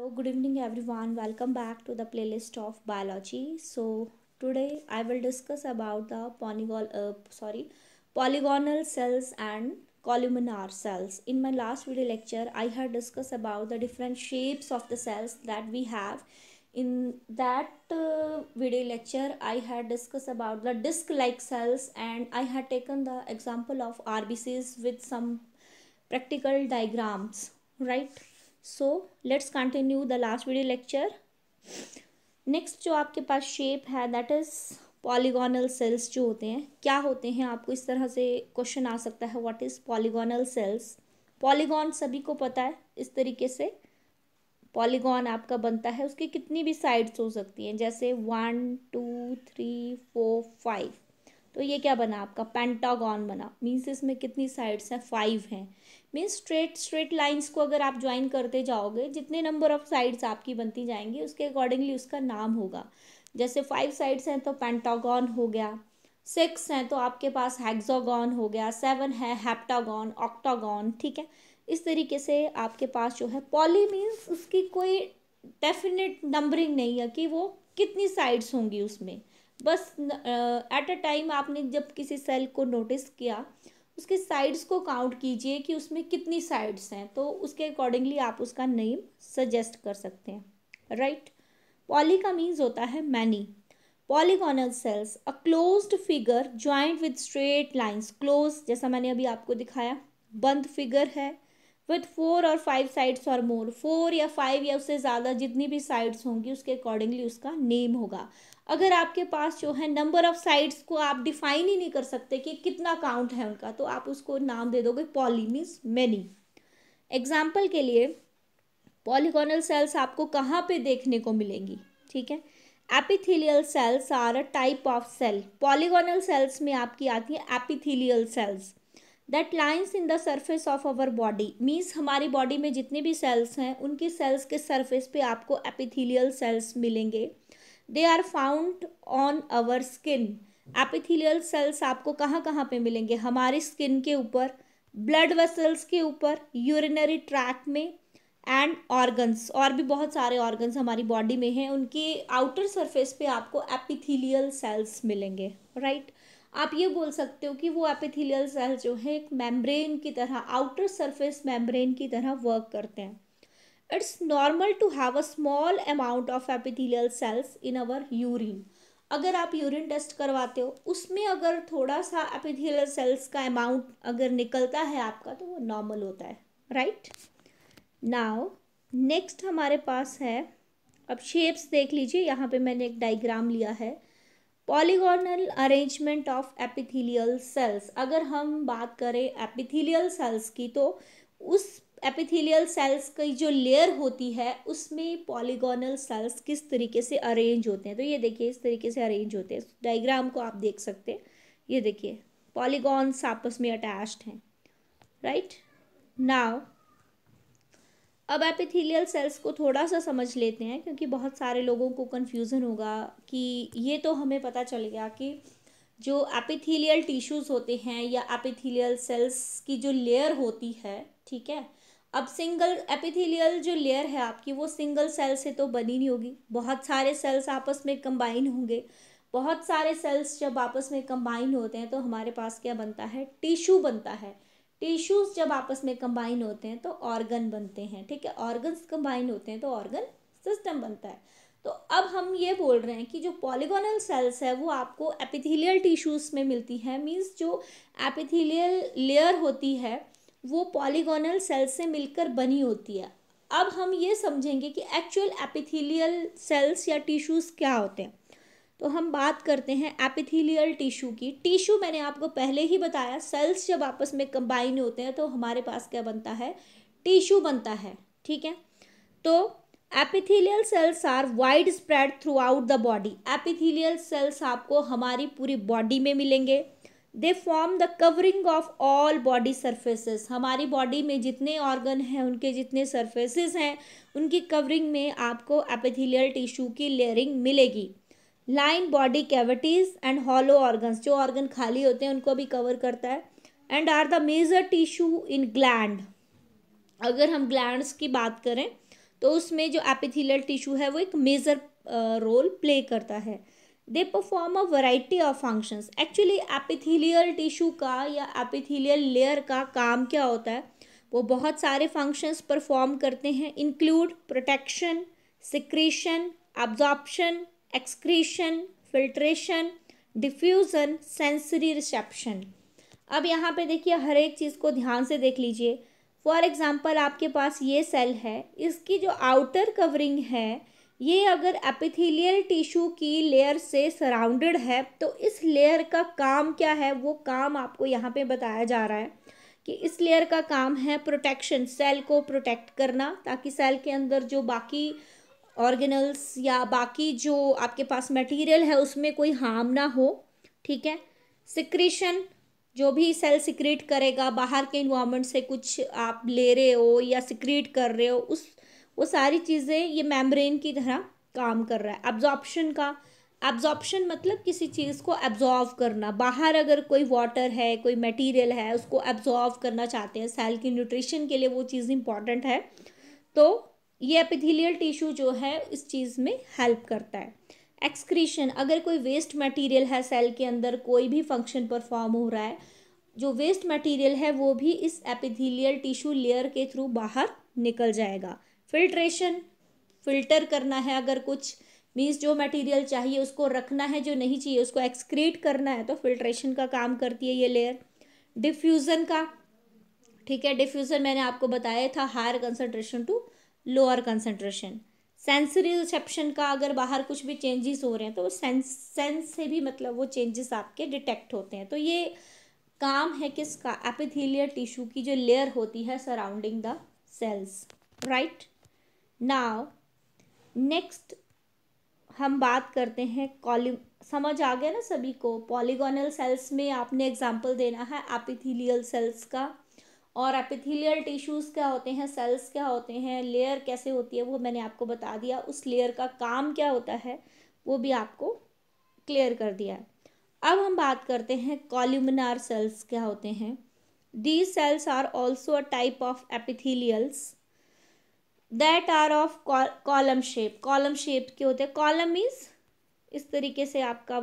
Hello, good evening everyone. Welcome back to the playlist of biology. So today I will discuss about the polygon, uh, sorry, polygonal cells and columnar cells. In my last video lecture, I had discussed about the different shapes of the cells that we have. In that uh, video lecture, I had discussed about the disc-like cells and I had taken the example of RBCs with some practical diagrams, right? So let's continue the last video lecture next जो आपके पास shape है that is polygonal cells जो होते हैं क्या होते हैं आपको इस तरह से क्वेश्चन आ सकता है what is polygonal cells polygon सभी को पता है इस तरीके से पॉलीगॉन आपका बनता है उसकी कितनी भी साइड्स हो सकती हैं जैसे one two three four five तो ये क्या बना आपका पेंटागॉन बना मीन्स इसमें कितनी साइड्स हैं फाइव हैं मीन्स स्ट्रेट स्ट्रेट लाइंस को अगर आप ज्वाइन करते जाओगे जितने नंबर ऑफ साइड्स आपकी बनती जाएंगी उसके अकॉर्डिंगली उसका नाम होगा जैसे फाइव साइड्स हैं तो पेंटागॉन हो गया सिक्स हैं तो आपके पास हेक्सागॉन हो गया सेवन है हेप्टागॉन ऑक्टागॉन ठीक है इस तरीके से आपके पास जो है पॉली मीन्स उसकी कोई डेफिनेट नंबरिंग नहीं है कि वो कितनी साइड्स होंगी उसमें बस एट अ टाइम आपने जब किसी सेल को नोटिस किया उसके साइड्स को काउंट कीजिए कि उसमें कितनी साइड्स हैं तो उसके अकॉर्डिंगली आप उसका नेम सजेस्ट कर सकते हैं राइट पॉली का मीन्स होता है many polygonal cells a closed figure joint with straight lines close जैसा मैंने अभी आपको दिखाया बंद फिगर है विथ फोर और फाइव साइड्स और मोर फोर या फाइव या उससे ज़्यादा जितनी भी साइड्स होंगी उसके अकॉर्डिंगली उसका नेम होगा अगर आपके पास जो है नंबर ऑफ साइड्स को आप डिफाइन ही नहीं कर सकते कि कितना काउंट है उनका तो आप उसको नाम दे दोगे पॉली मीन्स मैनी एग्जाम्पल के लिए पॉलीकोनल सेल्स आपको कहाँ पे देखने को मिलेंगी ठीक है epithelial cells are a type of cell polygonal cells में आपकी आती है epithelial cells that lines in the surface of our body means हमारी बॉडी में जितने भी सेल्स हैं उनकी सेल्स के सर्फेस पे आपको एपिथीलियल सेल्स मिलेंगे they are found on our skin epithelial cells आपको कहाँ कहाँ पे मिलेंगे हमारी स्किन के ऊपर ब्लड वेसल्स के ऊपर यूरिनरी ट्रैक में एंड ऑर्गन्स और भी बहुत सारे ऑर्गन्स हमारी बॉडी में हैं उनके आउटर सरफेस पे आपको एपिथीलियल सेल्स मिलेंगे राइट right? आप ये बोल सकते हो कि वो एपिथीलियल सेल्स जो है एक मेम्ब्रेन की तरह आउटर सरफेस मेम्ब्रेन की तरह वर्क करते हैं it's normal to have a small amount of epithelial cells in our urine अगर आप यूरिन टेस्ट करवाते हो उसमें अगर थोड़ा सा एपिथेलियल सेल्स का अमाउंट अगर निकलता है आपका तो वो नॉर्मल होता है राइट नाउ नेक्स्ट हमारे पास है अब शेप्स देख लीजिए यहाँ पे मैंने एक डायग्राम लिया है polygonal arrangement of epithelial cells अगर हम बात करें एपिथेलियल सेल्स की तो उस एपिथेलियल सेल्स की जो लेयर होती है उसमें पॉलीगोनल सेल्स किस तरीके से अरेंज होते हैं तो ये देखिए इस तरीके से अरेंज होते हैं डायग्राम को आप देख सकते हैं ये देखिए पॉलीगॉन्स आपस में अटैच्ड हैं राइट नाउ अब एपिथेलियल सेल्स को थोड़ा सा समझ लेते हैं क्योंकि बहुत सारे लोगों को कन्फ्यूज़न होगा कि ये तो हमें पता चल गया कि जो एपिथेलियल टिश्यूज़ होते हैं या एपिथेलियल सेल्स की जो लेयर होती है ठीक है अब सिंगल एपिथेलियल जो लेयर है आपकी वो सिंगल सेल से तो बनी नहीं होगी बहुत सारे सेल्स आपस में कंबाइन होंगे बहुत सारे सेल्स जब आपस में कंबाइन होते हैं तो हमारे पास क्या बनता है टिश्यू बनता है टिश्यूज जब आपस में कंबाइन होते हैं तो ऑर्गन बनते हैं ठीक है ऑर्गन्स कंबाइन होते हैं तो ऑर्गन सिस्टम बनता है तो अब हम ये बोल रहे हैं कि जो पॉलीगोनल सेल्स है वो आपको एपिथेलियल टिश्यूज में मिलती हैं मीन्स जो एपिथेलियल लेयर होती है वो पॉलीगोनल सेल से मिलकर बनी होती है अब हम ये समझेंगे कि एक्चुअल एपिथेलियल सेल्स या टिश्यूज़ क्या होते हैं तो हम बात करते हैं एपिथेलियल टिश्यू की टिश्यू मैंने आपको पहले ही बताया सेल्स जब आपस में कंबाइन होते हैं तो हमारे पास क्या बनता है टिश्यू बनता है ठीक है तो epithelial cells are widespread throughout the body epithelial cells आपको हमारी पूरी बॉडी में मिलेंगे they form the covering of all body surfaces हमारी बॉडी में जितने ऑर्गन हैं उनके जितने सर्फेसेस हैं उनकी कवरिंग में आपको एपिथीलियल टिश्यू की लेयरिंग मिलेगी line body cavities and hollow organs जो ऑर्गन खाली होते हैं उनको भी कवर करता है and are the major tissue in gland अगर हम ग्लैंड्स की बात करें तो उसमें जो एपिथीलियल टिश्यू है वो एक मेजर रोल प्ले करता है they perform a variety of functions actually epithelial tissue का या एपिथीलियल लेयर का काम क्या होता है वो बहुत सारे फंक्शंस परफॉर्म करते हैं include protection secretion absorption excretion filtration diffusion sensory reception अब यहाँ पे देखिए हर एक चीज़ को ध्यान से देख लीजिए फॉर एग्ज़ाम्पल आपके पास ये सेल है इसकी जो आउटर कवरिंग है ये अगर एपिथेलियल टिश्यू की लेयर से सराउंडेड है तो इस लेयर का काम क्या है वो काम आपको यहाँ पे बताया जा रहा है कि इस लेयर का काम है प्रोटेक्शन सेल को प्रोटेक्ट करना ताकि सेल के अंदर जो बाकी ऑर्गेनल्स या बाकी जो आपके पास मटेरियल है उसमें कोई हार्म ना हो ठीक है सिक्रीशन जो भी सेल सिक्रीट करेगा बाहर के इन्वामेंट से कुछ आप ले रहे हो या सिक्रीट कर रहे हो उस वो सारी चीज़ें ये मेम्ब्रेन की तरह काम कर रहा है एब्जॉर्प्शन का एब्जॉर्प्शन मतलब किसी चीज़ को एब्जॉर्व करना बाहर अगर कोई वाटर है कोई मटेरियल है उसको एब्जॉर्व करना चाहते हैं सेल की न्यूट्रिशन के लिए वो चीज़ इंपॉर्टेंट है तो ये एपिथेलियल टिश्यू जो है इस चीज़ में हेल्प करता है एक्सक्रीशन अगर कोई वेस्ट मटेरियल है सेल के अंदर कोई भी फंक्शन परफॉर्म हो रहा है जो वेस्ट मटेरियल है वो भी इस एपिथेलियल टिश्यू लेयर के थ्रू बाहर निकल जाएगा फिल्ट्रेशन फिल्टर करना है अगर कुछ मीन्स जो मटेरियल चाहिए उसको रखना है जो नहीं चाहिए उसको एक्सक्रीट करना है तो फिल्ट्रेशन का काम करती है ये लेयर डिफ्यूज़न का ठीक है डिफ्यूज़न मैंने आपको बताया था higher concentration to lower concentration sensory reception का अगर बाहर कुछ भी चेंजेस हो रहे हैं तो सेंस सेंस से भी मतलब वो चेंजेस आपके डिटेक्ट होते हैं तो ये काम है किसका एपिथीलियर टिश्यू की जो लेयर होती है surrounding the cells right now next हम बात करते हैं कॉलिम समझ आ गया ना सभी को पॉलीगोनल सेल्स में आपने एग्जाम्पल देना है एपिथीलियल सेल्स का और एपिथीलियल टिश्यूज़ क्या होते हैं सेल्स क्या होते हैं लेयर कैसे होती है वो मैंने आपको बता दिया उस लेयर का काम क्या होता है वो भी आपको क्लियर कर दिया है अब हम बात करते हैं कॉल्यूमिनार सेल्स क्या होते हैं these cells are also a type of epithelials that are of column shape column shape के होते हैं कॉलम इज इस तरीके से आपका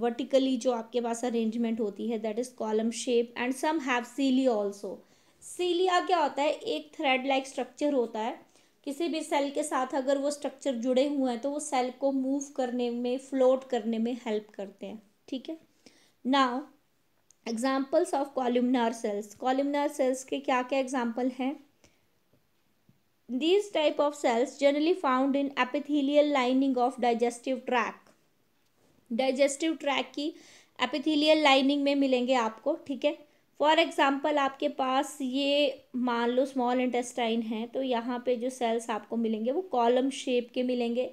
वर्टिकली जो आपके पास अरेंजमेंट होती है that is column shape and some have cilia also cilia क्या होता है एक थ्रेड लाइक स्ट्रक्चर होता है किसी भी सेल के साथ अगर वो स्ट्रक्चर जुड़े हुए हैं तो वो सेल को मूव करने में फ्लोट करने में हेल्प करते हैं ठीक है now examples of columnar cells columnar cells के क्या क्या एग्जाम्पल हैं these type of cells generally found in epithelial lining of digestive tract digestive tract की epithelial लाइनिंग में मिलेंगे आपको ठीक है फॉर एग्जाम्पल आपके पास ये मान लो स्मॉल इंटेस्टाइन है तो यहाँ पे जो सेल्स आपको मिलेंगे वो कॉलम शेप के मिलेंगे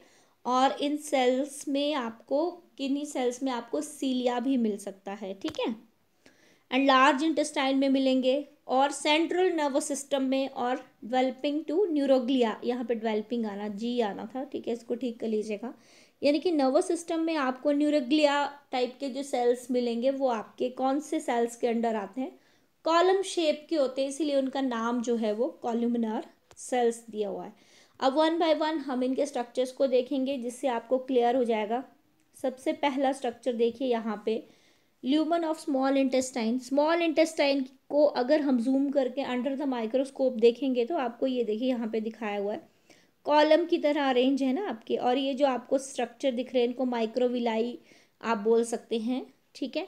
और इन सेल्स में आपको किन्हीं सेल्स में आपको सीलिया भी मिल सकता है ठीक है एंड लार्ज इंटेस्टाइन में मिलेंगे और सेंट्रल नर्वस सिस्टम में और डेवलपिंग टू न्यूरोग्लिया यहाँ पे डेवलपिंग आना जी आना था ठीक है इसको ठीक कर लीजिएगा यानी कि नर्वस सिस्टम में आपको न्यूरोग्लिया टाइप के जो सेल्स मिलेंगे वो आपके कौन से सेल्स के अंडर आते हैं कॉलम शेप के होते हैं इसीलिए उनका नाम जो है वो कॉलमिनार सेल्स दिया हुआ है अब वन बाय वन हम इनके स्ट्रक्चर्स को देखेंगे जिससे आपको क्लियर हो जाएगा सबसे पहला स्ट्रक्चर देखिए यहाँ पे lumen of small intestine small intestine को अगर हम जूम करके अंडर द माइक्रोस्कोप देखेंगे तो आपको ये देखिए यहाँ पे दिखाया हुआ है कॉलम की तरह अरेंज है ना आपके और ये जो आपको स्ट्रक्चर दिख रहे हैं इनको माइक्रोविलाई आप बोल सकते हैं ठीक है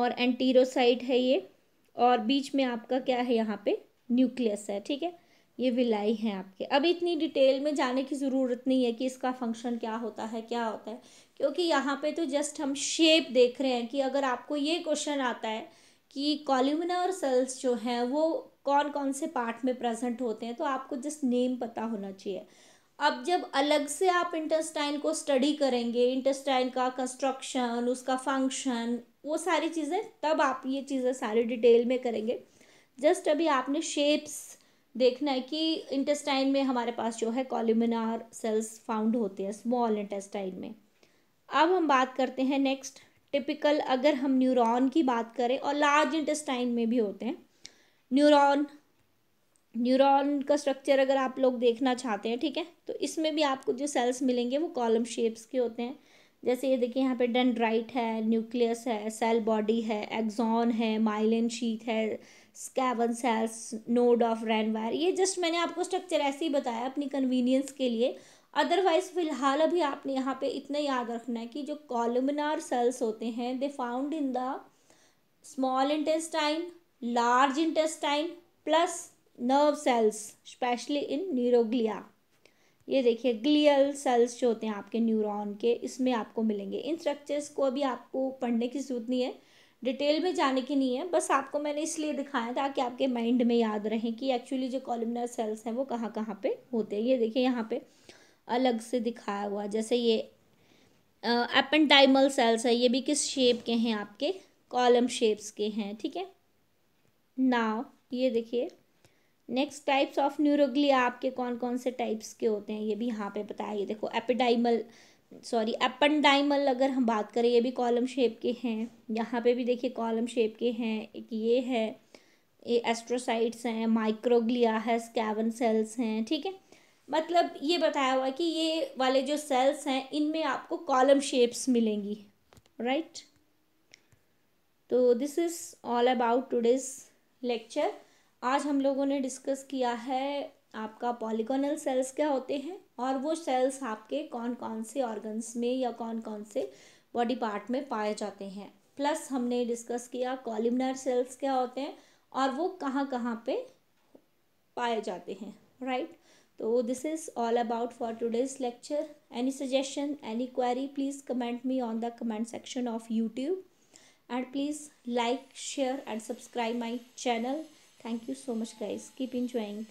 और एंटीरोसाइट है ये और बीच में आपका क्या है यहाँ पे न्यूक्लियस है ठीक है ये विलाई हैं आपके अब इतनी डिटेल में जाने की ज़रूरत नहीं है कि इसका फंक्शन क्या होता है क्या होता है क्योंकि यहाँ पे तो जस्ट हम शेप देख रहे हैं कि अगर आपको ये क्वेश्चन आता है कि कॉलिमिनर सेल्स जो हैं वो कौन कौन से पार्ट में प्रेजेंट होते हैं तो आपको जस्ट नेम पता होना चाहिए अब जब अलग से आप इंटेस्टाइन को स्टडी करेंगे इंटेस्टाइन का कंस्ट्रक्शन उसका फंक्शन वो सारी चीज़ें तब आप ये चीज़ें सारी डिटेल में करेंगे जस्ट अभी आपने शेप्स देखना है कि इंटेस्टाइन में हमारे पास जो है कॉल्यूमिनार सेल्स फाउंड होते हैं स्मॉल इंटेस्टाइन में अब हम बात करते हैं नेक्स्ट टिपिकल अगर हम न्यूरॉन की बात करें और लार्ज इंटेस्टाइन में भी होते हैं न्यूरॉन न्यूरॉन का स्ट्रक्चर अगर आप लोग देखना चाहते हैं ठीक है तो इसमें भी आपको जो सेल्स मिलेंगे वो कॉलम शेप्स के होते हैं जैसे ये देखिए यहाँ पे डेंड्राइट है न्यूक्लियस है सेल बॉडी है एग्जॉन है माइलिन शीथ है Schwann cells node of Ranvier ये जस्ट मैंने आपको स्ट्रक्चर ऐसे ही बताया अपनी कन्वीनियंस के लिए अदरवाइज फिलहाल अभी आपने यहाँ पे इतना याद रखना है कि जो कॉलमनार सेल्स होते हैं they found in the small intestine large intestine plus nerve cells specially in neuroglia ये देखिए ग्लियल सेल्स जो होते हैं आपके न्यूरॉन के इसमें आपको मिलेंगे इन स्ट्रक्चर्स को अभी आपको पढ़ने की जरूरत नहीं है डिटेल में जाने की नहीं है बस आपको मैंने इसलिए दिखाया ताकि आपके माइंड में याद रहें कि एक्चुअली जो कॉलमनर सेल्स हैं वो कहाँ कहाँ पे होते हैं ये देखिए यहाँ पे अलग से दिखाया हुआ जैसे ये एपेंटाइमल सेल्स है ये भी किस शेप के हैं आपके कॉलम शेप्स के हैं ठीक है नाव ये देखिए नेक्स्ट टाइप्स ऑफ न्यूरोग्लिया आपके कौन कौन से टाइप्स के होते हैं ये भी यहाँ पे बताया ये देखो एपिडाइमल सॉरी एपनडाइमल अगर हम बात करें ये भी कॉलम शेप के हैं यहाँ पे भी देखिए कॉलम शेप के हैं एक ये है ये एस्ट्रोसाइट्स हैं माइक्रोग्लिया है स्कैवन सेल्स हैं ठीक है मतलब ये बताया हुआ कि ये वाले जो सेल्स हैं इनमें आपको कॉलम शेप्स मिलेंगी राइट तो this is all about today's lecture आज हम लोगों ने डिस्कस किया है आपका पॉलीगोनल सेल्स क्या होते हैं और वो सेल्स आपके कौन कौन से ऑर्गन्स में या कौन कौन से बॉडी पार्ट में पाए जाते हैं प्लस हमने डिस्कस किया कॉलिमनर सेल्स क्या होते हैं और वो कहाँ कहाँ पे पाए जाते हैं right so this is all about for today's lecture. Any suggestion, any query, please comment me on the comment section of YouTube. And please like, share and subscribe my channel. Thank you so much guys. Keep enjoying.